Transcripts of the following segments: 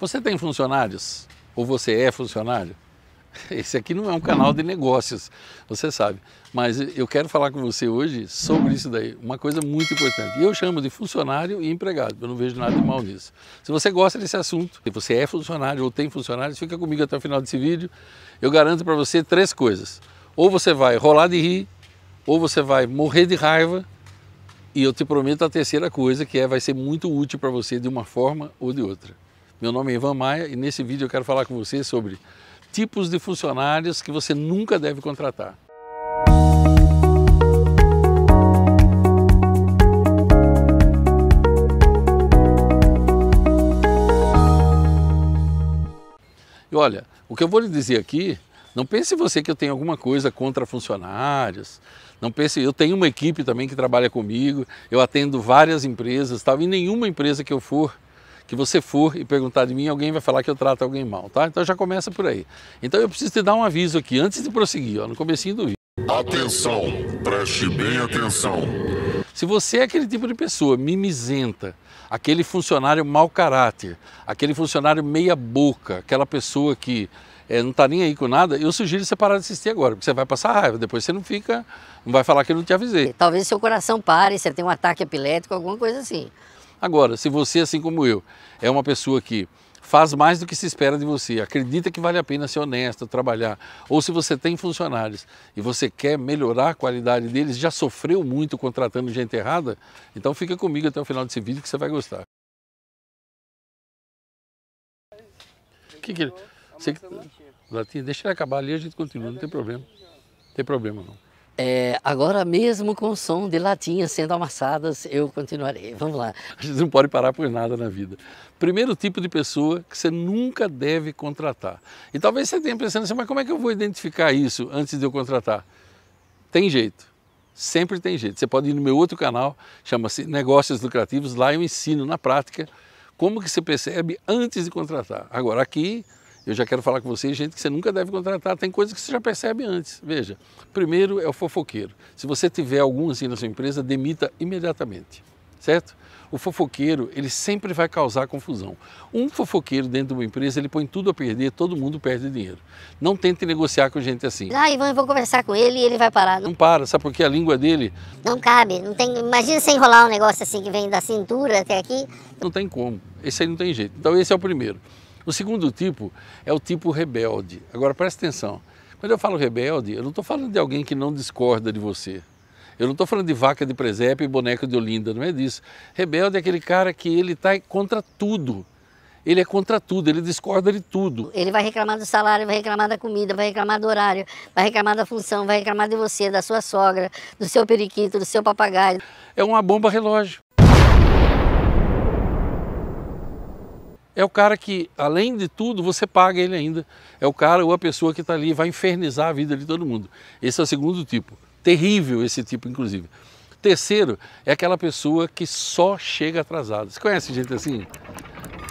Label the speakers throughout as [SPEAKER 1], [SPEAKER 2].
[SPEAKER 1] Você tem funcionários? Ou você é funcionário? Esse aqui não é um canal de negócios, você sabe. Mas eu quero falar com você hoje sobre isso daí, uma coisa muito importante. E eu chamo de funcionário e empregado, eu não vejo nada de mal nisso. Se você gosta desse assunto, se você é funcionário ou tem funcionários, fica comigo até o final desse vídeo. Eu garanto para você três coisas. Ou você vai rolar de rir, ou você vai morrer de raiva, e eu te prometo a terceira coisa, que é vai ser muito útil para você de uma forma ou de outra. Meu nome é Ivan Maia e nesse vídeo eu quero falar com você sobre tipos de funcionários que você nunca deve contratar. E olha, o que eu vou lhe dizer aqui, não pense você que eu tenho alguma coisa contra funcionários. Não pense, eu tenho uma equipe também que trabalha comigo, eu atendo várias empresas, tal, e nenhuma empresa que eu for que você for e perguntar de mim, alguém vai falar que eu trato alguém mal, tá? Então já começa por aí. Então eu preciso te dar um aviso aqui, antes de prosseguir, ó, no comecinho do vídeo. Atenção, preste bem atenção. Se você é aquele tipo de pessoa mimizenta, aquele funcionário mau caráter, aquele funcionário meia boca, aquela pessoa que é, não está nem aí com nada, eu sugiro você parar de assistir agora, porque você vai passar raiva, depois você não fica, não vai falar que eu não te avisei.
[SPEAKER 2] Talvez seu coração pare, você tenha um ataque epilético, alguma coisa assim.
[SPEAKER 1] Agora, se você, assim como eu, é uma pessoa que faz mais do que se espera de você, acredita que vale a pena ser honesto, trabalhar, ou se você tem funcionários e você quer melhorar a qualidade deles, já sofreu muito contratando gente errada, então fica comigo até o final desse vídeo que você vai gostar. Que que ele... Você... Latinha, deixa ele acabar ali, a gente continua, não tem problema. Não tem problema não.
[SPEAKER 2] É, agora mesmo com o som de latinhas sendo amassadas, eu continuarei. Vamos lá.
[SPEAKER 1] A gente não pode parar por nada na vida. Primeiro tipo de pessoa que você nunca deve contratar. E talvez você tenha pensando assim, mas como é que eu vou identificar isso antes de eu contratar? Tem jeito. Sempre tem jeito. Você pode ir no meu outro canal, chama-se Negócios Lucrativos, lá eu ensino na prática como que você percebe antes de contratar. Agora aqui eu já quero falar com vocês, gente que você nunca deve contratar. Tem coisas que você já percebe antes. Veja, primeiro é o fofoqueiro. Se você tiver algum assim na sua empresa, demita imediatamente, certo? O fofoqueiro, ele sempre vai causar confusão. Um fofoqueiro dentro de uma empresa, ele põe tudo a perder, todo mundo perde dinheiro. Não tente negociar com gente assim.
[SPEAKER 2] Ah, Ivan, eu vou conversar com ele e ele vai parar. Não
[SPEAKER 1] para, sabe por quê? A língua dele...
[SPEAKER 2] Não cabe, não tem... Imagina você enrolar um negócio assim que vem da cintura até aqui.
[SPEAKER 1] Não tem como, esse aí não tem jeito. Então esse é o primeiro. O segundo tipo é o tipo rebelde. Agora presta atenção. Quando eu falo rebelde, eu não estou falando de alguém que não discorda de você. Eu não estou falando de vaca de presépio e boneco de Olinda, não é disso. Rebelde é aquele cara que ele está contra tudo. Ele é contra tudo, ele discorda de tudo.
[SPEAKER 2] Ele vai reclamar do salário, vai reclamar da comida, vai reclamar do horário, vai reclamar da função, vai reclamar de você, da sua sogra, do seu periquito, do seu papagaio.
[SPEAKER 1] É uma bomba relógio. é o cara que, além de tudo, você paga ele ainda. É o cara ou a pessoa que está ali, vai infernizar a vida de todo mundo. Esse é o segundo tipo. Terrível esse tipo, inclusive. Terceiro é aquela pessoa que só chega atrasada. Você conhece gente assim?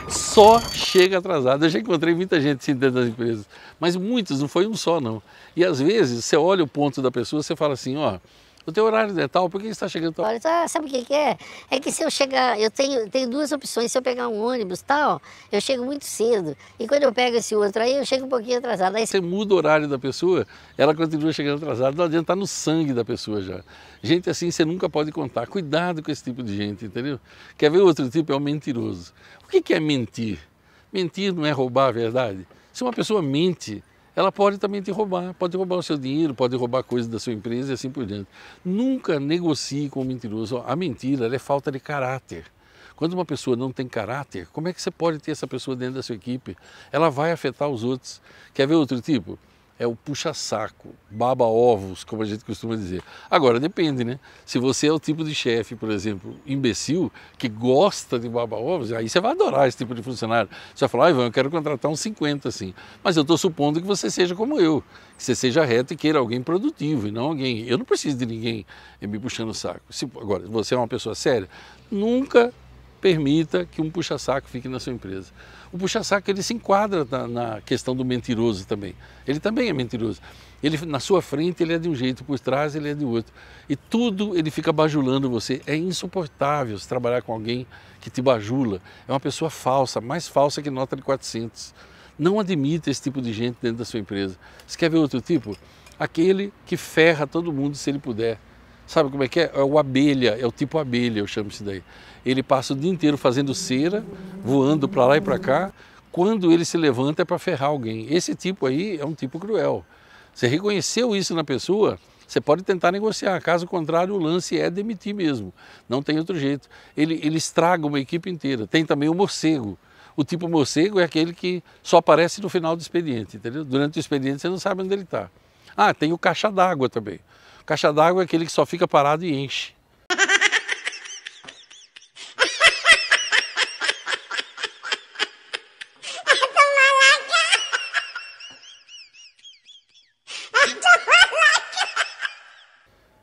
[SPEAKER 1] Só chega atrasada. Eu já encontrei muita gente assim dentro das empresas, mas muitos, não foi um só não. E às vezes você olha o ponto da pessoa, você fala assim, ó, oh, o teu horário é tal, por que está chegando tão Olha,
[SPEAKER 2] ah, sabe o que, que, é? É que se eu chegar, eu tenho, tenho duas opções. Se eu pegar um ônibus tal, eu chego muito cedo. E quando eu pego esse outro aí, eu chego um pouquinho atrasado. Aí... Você
[SPEAKER 1] muda o horário da pessoa, ela continua chegando atrasada. Não adianta, está no sangue da pessoa já. Gente assim você nunca pode contar. Cuidado com esse tipo de gente, entendeu? Quer ver outro tipo? É o mentiroso. O que, que é mentir? Mentir não é roubar a verdade. Se uma pessoa mente, ela pode também te roubar, pode roubar o seu dinheiro, pode roubar coisas da sua empresa e assim por diante. Nunca negocie com o mentiroso. A mentira é falta de caráter. Quando uma pessoa não tem caráter, como é que você pode ter essa pessoa dentro da sua equipe? Ela vai afetar os outros. Quer ver outro tipo? é o puxa-saco, baba-ovos, como a gente costuma dizer. Agora, depende, né? Se você é o tipo de chefe, por exemplo, imbecil, que gosta de baba-ovos, aí você vai adorar esse tipo de funcionário. Você vai falar, ah, Ivan, eu quero contratar uns 50, assim. Mas eu estou supondo que você seja como eu, que você seja reto e queira alguém produtivo e não alguém. Eu não preciso de ninguém eh, me puxando o saco. Se, agora, você é uma pessoa séria, nunca permita que um puxa-saco fique na sua empresa. O puxa-saco ele se enquadra na, na, questão do mentiroso também. Ele também é mentiroso. Ele na sua frente ele é de um jeito, por trás ele é de outro. E tudo ele fica bajulando você. É insuportável se trabalhar com alguém que te bajula. É uma pessoa falsa, mais falsa que nota de 400. Não admita esse tipo de gente dentro da sua empresa. Você quer ver outro tipo? Aquele que ferra todo mundo se ele puder. Sabe como é que é? É o abelha, é o tipo abelha, eu chamo isso daí. Ele passa o dia inteiro fazendo cera, voando para lá e para cá. Quando ele se levanta é para ferrar alguém. Esse tipo aí é um tipo cruel. Você reconheceu isso na pessoa, você pode tentar negociar. Caso contrário, o lance é demitir mesmo. Não tem outro jeito. Ele, ele estraga uma equipe inteira. Tem também o morcego. O tipo morcego é aquele que só aparece no final do expediente, entendeu? Durante o expediente você não sabe onde ele está. Ah, tem o caixa d'água também. Caixa d'água é aquele que só fica parado e enche.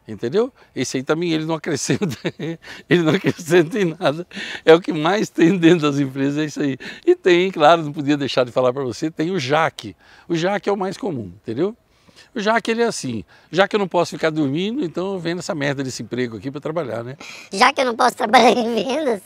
[SPEAKER 1] Entendeu? Esse aí também ele não acrescenta, ele não acrescenta em nada. É o que mais tem dentro das empresas, é isso aí. E tem, claro, não podia deixar de falar para você, tem o JAC. O JAC é o mais comum, entendeu? Já que ele é assim, já que eu não posso ficar dormindo, então eu vendo essa merda desse emprego aqui para trabalhar, né?
[SPEAKER 2] Já que eu não posso trabalhar em vendas,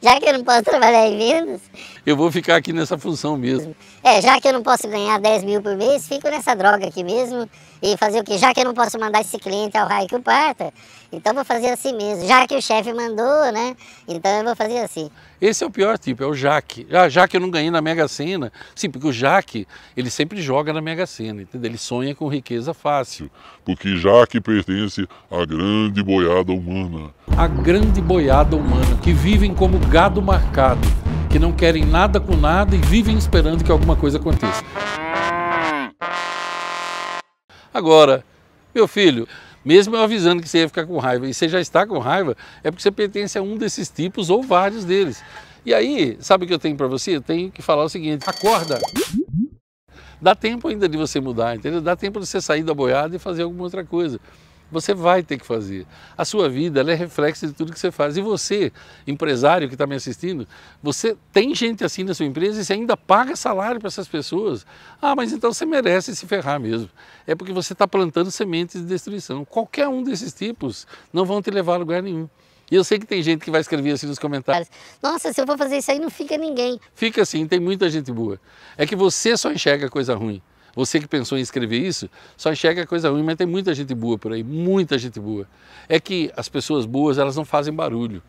[SPEAKER 2] já que eu não posso trabalhar em vendas.
[SPEAKER 1] Eu vou ficar aqui nessa função mesmo.
[SPEAKER 2] É, já que eu não posso ganhar 10 mil por mês, fico nessa droga aqui mesmo. E fazer o quê? Já que eu não posso mandar esse cliente ao raio que o parta, então vou fazer assim mesmo. Já que o chefe mandou, né? Então eu vou fazer assim.
[SPEAKER 1] Esse é o pior tipo, é o Jaque. Ah, já que eu não ganhei na Mega Sena. Sim, porque o Jaque, ele sempre joga na Mega Sena, entendeu? Ele sonha com riqueza fácil. Porque Jaque pertence à grande boiada humana. A grande boiada humana, que vivem como gado marcado, que não querem nada com nada e vivem esperando que alguma coisa aconteça. Agora, meu filho, mesmo eu avisando que você ia ficar com raiva e você já está com raiva, é porque você pertence a um desses tipos ou vários deles. E aí, sabe o que eu tenho para você? Eu tenho que falar o seguinte: acorda! Dá tempo ainda de você mudar, entendeu? Dá tempo de você sair da boiada e fazer alguma outra coisa. Você vai ter que fazer. A sua vida é reflexo de tudo que você faz. E você, empresário que está me assistindo, você tem gente assim na sua empresa e você ainda paga salário para essas pessoas. Ah, mas então você merece se ferrar mesmo. É porque você está plantando sementes de destruição. Qualquer um desses tipos não vão te levar a lugar nenhum. E eu sei que tem gente que vai escrever assim nos comentários.
[SPEAKER 2] Nossa, se eu for fazer isso aí, não fica ninguém.
[SPEAKER 1] Fica assim, tem muita gente boa. É que você só enxerga coisa ruim. Você que pensou em escrever isso, só enxerga coisa ruim, mas tem muita gente boa por aí, muita gente boa. É que as pessoas boas, elas não fazem barulho,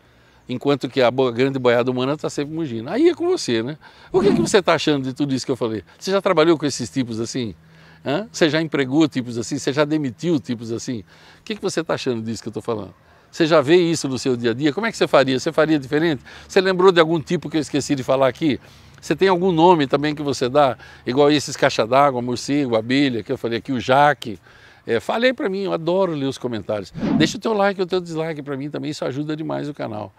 [SPEAKER 1] enquanto que a grande boiada humana está sempre mugindo. Aí é com você, né? O que, que você está achando de tudo isso que eu falei? Você já trabalhou com esses tipos assim? Hã? Você já empregou tipos assim? Você já demitiu tipos assim? O que, que você está achando disso que eu estou falando? Você já vê isso no seu dia a dia? Como é que você faria? Você faria diferente? Você lembrou de algum tipo que eu esqueci de falar aqui? Você tem algum nome também que você dá? Igual esses caixa d'água, morcego, abelha, que eu falei aqui, o jaque. É, falei para mim, eu adoro ler os comentários. Deixa o teu like e o teu dislike para mim também, isso ajuda demais o canal.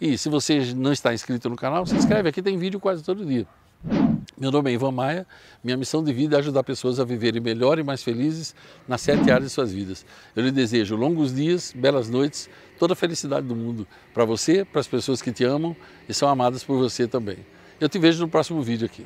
[SPEAKER 1] E se você não está inscrito no canal, se inscreve, aqui tem vídeo quase todo dia. Meu nome é Ivan Maia, minha missão de vida é ajudar pessoas a viverem melhor e mais felizes nas sete áreas de suas vidas. Eu lhe desejo longos dias, belas noites, toda a felicidade do mundo para você, para as pessoas que te amam e são amadas por você também. Eu te vejo no próximo vídeo aqui.